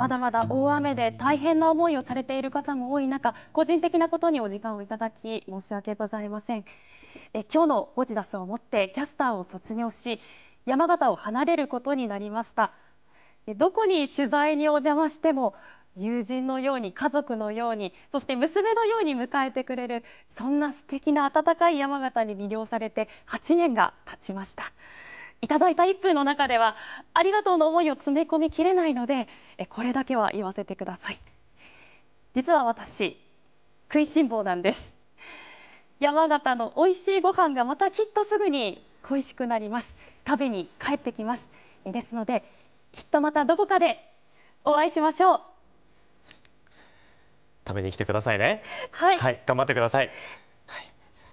まだまだ大雨で大変な思いをされている方も多い中、個人的なことにお時間をいただき申し訳ございません。え今日のゴジダスをもってキャスターを卒業し、山形を離れることになりました。どこに取材にお邪魔しても、友人のように家族のようにそして娘のように迎えてくれるそんな素敵な温かい山形に魅了されて8年が経ちました頂いた一分の中ではありがとうの思いを詰め込みきれないのでこれだけは言わせてください実は私食いしん坊なんです山形の美味しいご飯がまたきっとすぐに恋しくなります食べに帰ってきますですのできっとまたどこかでお会いしましょう食べに来てくださいねはい、頑張ってください